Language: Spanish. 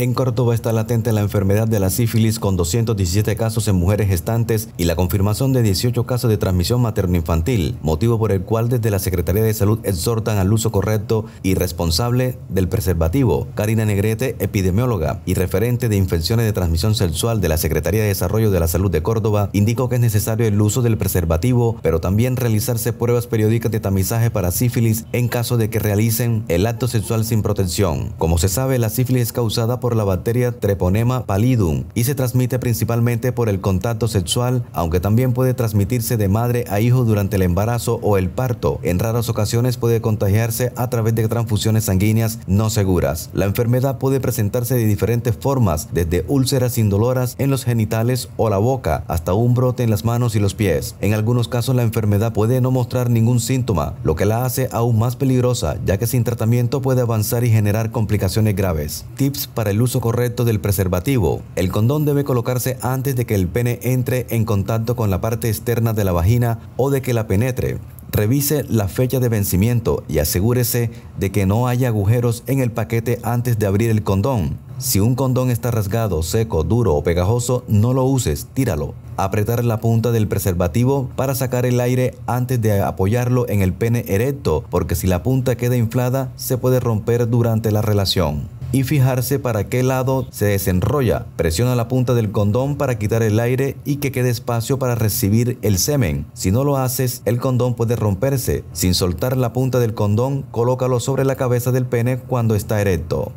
En Córdoba está latente la enfermedad de la sífilis con 217 casos en mujeres gestantes y la confirmación de 18 casos de transmisión materno-infantil, motivo por el cual desde la Secretaría de Salud exhortan al uso correcto y responsable del preservativo. Karina Negrete, epidemióloga y referente de infecciones de transmisión sexual de la Secretaría de Desarrollo de la Salud de Córdoba, indicó que es necesario el uso del preservativo, pero también realizarse pruebas periódicas de tamizaje para sífilis en caso de que realicen el acto sexual sin protección. Como se sabe, la sífilis es causada por la bacteria Treponema pallidum y se transmite principalmente por el contacto sexual, aunque también puede transmitirse de madre a hijo durante el embarazo o el parto. En raras ocasiones puede contagiarse a través de transfusiones sanguíneas no seguras. La enfermedad puede presentarse de diferentes formas, desde úlceras indoloras en los genitales o la boca, hasta un brote en las manos y los pies. En algunos casos la enfermedad puede no mostrar ningún síntoma, lo que la hace aún más peligrosa, ya que sin tratamiento puede avanzar y generar complicaciones graves. Tips para el uso correcto del preservativo. El condón debe colocarse antes de que el pene entre en contacto con la parte externa de la vagina o de que la penetre. Revise la fecha de vencimiento y asegúrese de que no haya agujeros en el paquete antes de abrir el condón. Si un condón está rasgado, seco, duro o pegajoso, no lo uses, tíralo. Apretar la punta del preservativo para sacar el aire antes de apoyarlo en el pene erecto, porque si la punta queda inflada, se puede romper durante la relación y fijarse para qué lado se desenrolla. Presiona la punta del condón para quitar el aire y que quede espacio para recibir el semen. Si no lo haces, el condón puede romperse. Sin soltar la punta del condón, colócalo sobre la cabeza del pene cuando está erecto.